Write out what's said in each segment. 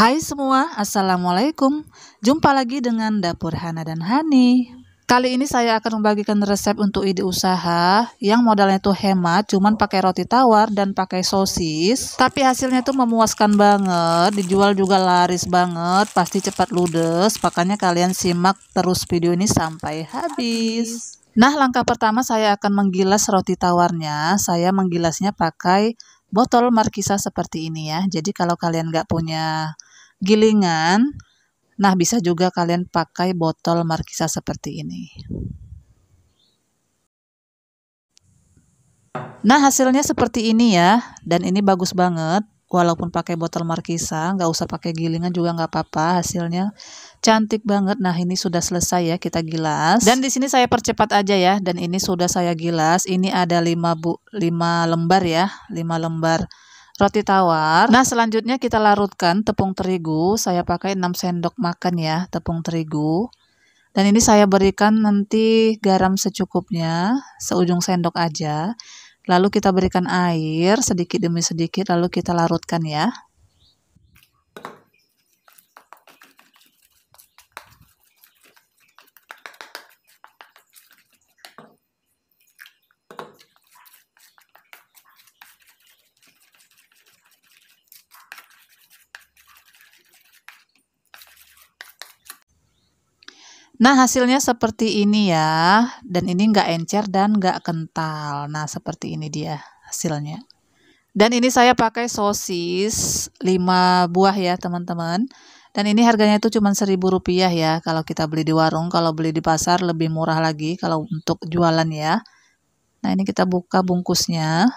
Hai semua, Assalamualaikum Jumpa lagi dengan Dapur Hana dan Hani Kali ini saya akan membagikan resep untuk ide usaha Yang modalnya itu hemat, cuman pakai roti tawar dan pakai sosis Tapi hasilnya itu memuaskan banget, dijual juga laris banget Pasti cepat ludes, makanya kalian simak terus video ini sampai habis, Nah, langkah pertama saya akan menggilas roti tawarnya. Saya menggilasnya pakai botol markisa seperti ini ya. Jadi kalau kalian nggak punya gilingan. Nah, bisa juga kalian pakai botol markisa seperti ini. Nah, hasilnya seperti ini ya. Dan ini bagus banget. Walaupun pakai botol markisa, nggak usah pakai gilingan juga nggak apa-apa. Hasilnya cantik banget. Nah, ini sudah selesai ya kita gilas. Dan di sini saya percepat aja ya. Dan ini sudah saya gilas. Ini ada 5 bu 5 lembar ya, 5 lembar roti tawar. Nah, selanjutnya kita larutkan tepung terigu. Saya pakai 6 sendok makan ya tepung terigu. Dan ini saya berikan nanti garam secukupnya, seujung sendok aja. Lalu kita berikan air sedikit demi sedikit lalu kita larutkan ya. Nah hasilnya seperti ini ya, dan ini nggak encer dan nggak kental. Nah seperti ini dia hasilnya. Dan ini saya pakai sosis 5 buah ya teman-teman. Dan ini harganya itu cuma seribu rupiah ya kalau kita beli di warung. Kalau beli di pasar lebih murah lagi kalau untuk jualan ya. Nah ini kita buka bungkusnya.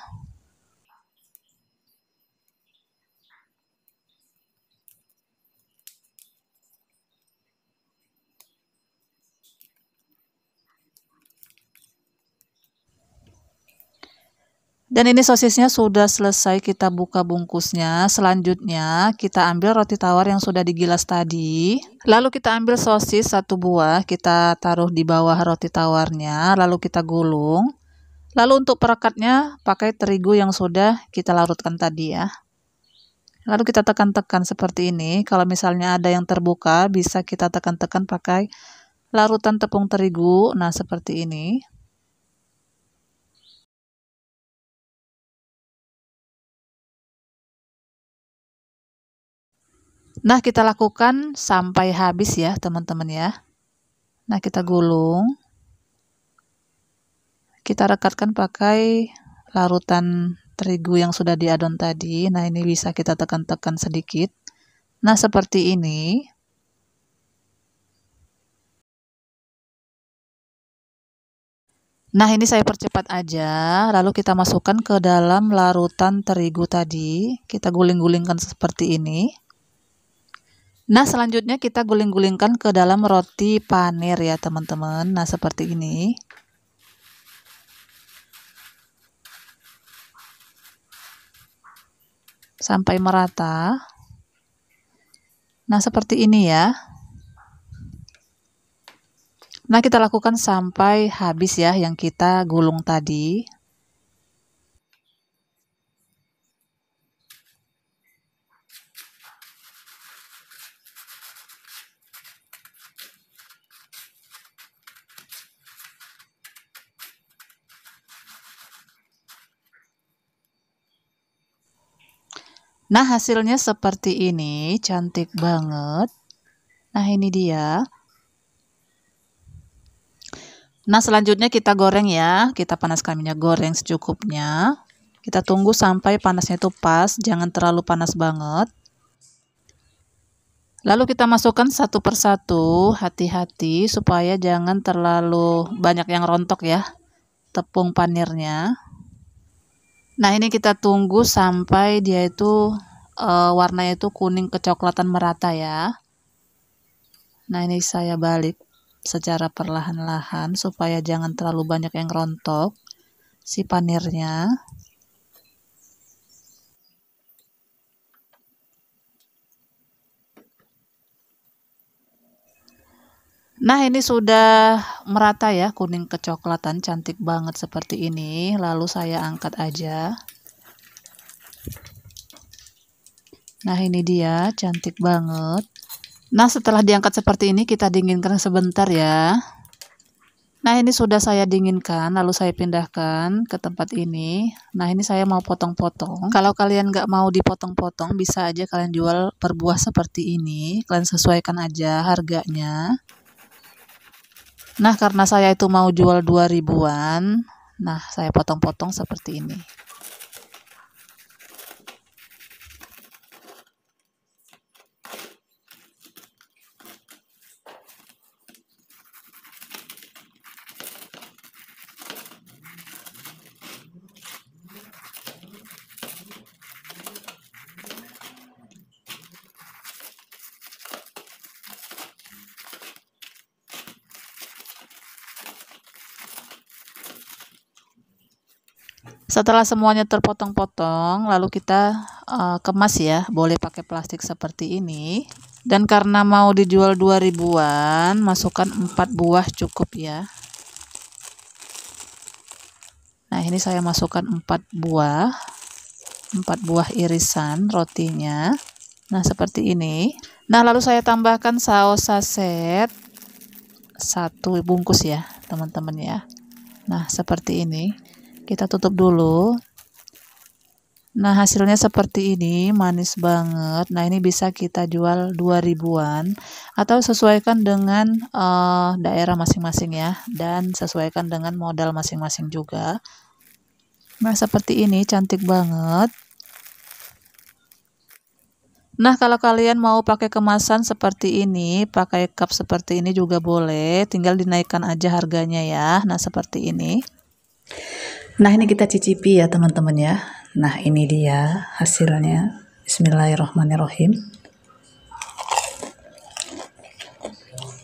Dan ini sosisnya sudah selesai kita buka bungkusnya. Selanjutnya kita ambil roti tawar yang sudah digilas tadi. Lalu kita ambil sosis satu buah, kita taruh di bawah roti tawarnya, lalu kita gulung. Lalu untuk perekatnya pakai terigu yang sudah kita larutkan tadi ya. Lalu kita tekan-tekan seperti ini. Kalau misalnya ada yang terbuka, bisa kita tekan-tekan pakai larutan tepung terigu. Nah, seperti ini. Nah, kita lakukan sampai habis ya, teman-teman ya. Nah, kita gulung. Kita rekatkan pakai larutan terigu yang sudah diadon tadi. Nah, ini bisa kita tekan-tekan sedikit. Nah, seperti ini. Nah, ini saya percepat aja. Lalu kita masukkan ke dalam larutan terigu tadi. Kita guling-gulingkan seperti ini. Nah, selanjutnya kita guling-gulingkan ke dalam roti panir ya, teman-teman. Nah, seperti ini. Sampai merata. Nah, seperti ini ya. Nah, kita lakukan sampai habis ya yang kita gulung tadi. Nah, hasilnya seperti ini, cantik banget. Nah, ini dia. Nah, selanjutnya kita goreng ya. Kita panaskan minyak goreng secukupnya. Kita tunggu sampai panasnya itu pas, jangan terlalu panas banget. Lalu kita masukkan satu persatu, hati-hati supaya jangan terlalu banyak yang rontok ya tepung panirnya. Nah, ini kita tunggu sampai dia itu e, warnanya itu kuning kecoklatan merata ya. Nah, ini saya balik secara perlahan-lahan supaya jangan terlalu banyak yang rontok si panirnya. Nah ini sudah merata ya kuning kecoklatan cantik banget seperti ini lalu saya angkat aja Nah ini dia cantik banget Nah setelah diangkat seperti ini kita dinginkan sebentar ya Nah ini sudah saya dinginkan lalu saya pindahkan ke tempat ini Nah ini saya mau potong-potong Kalau kalian nggak mau dipotong-potong bisa aja kalian jual per buah seperti ini Kalian sesuaikan aja harganya Nah, karena saya itu mau jual 2000-an, nah saya potong-potong seperti ini. Setelah semuanya terpotong-potong, lalu kita uh, kemas ya. Boleh pakai plastik seperti ini. Dan karena mau dijual 2 ribuan, masukkan 4 buah cukup ya. Nah, ini saya masukkan 4 buah. 4 buah irisan rotinya. Nah, seperti ini. Nah, lalu saya tambahkan saus saset satu bungkus ya, teman-teman ya. Nah, seperti ini kita tutup dulu nah hasilnya seperti ini manis banget nah ini bisa kita jual 2000an atau sesuaikan dengan uh, daerah masing-masing ya dan sesuaikan dengan modal masing-masing juga nah seperti ini cantik banget Nah, kalau kalian mau pakai kemasan seperti ini, pakai cup seperti ini juga boleh, tinggal dinaikkan aja harganya ya. Nah, seperti ini. Nah ini kita cicipi ya teman-teman ya. Nah ini dia hasilnya. Bismillahirrahmanirrahim.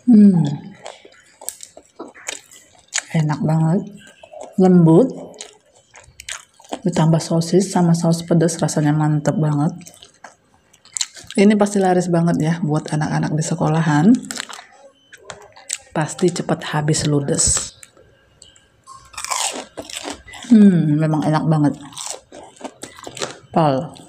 Hmm. Enak banget. Lembut. Ditambah sosis sama saus pedas rasanya mantep banget. Ini pasti laris banget ya buat anak-anak di sekolahan. Pasti cepat habis ludes. Hmm, memang enak banget. Pal.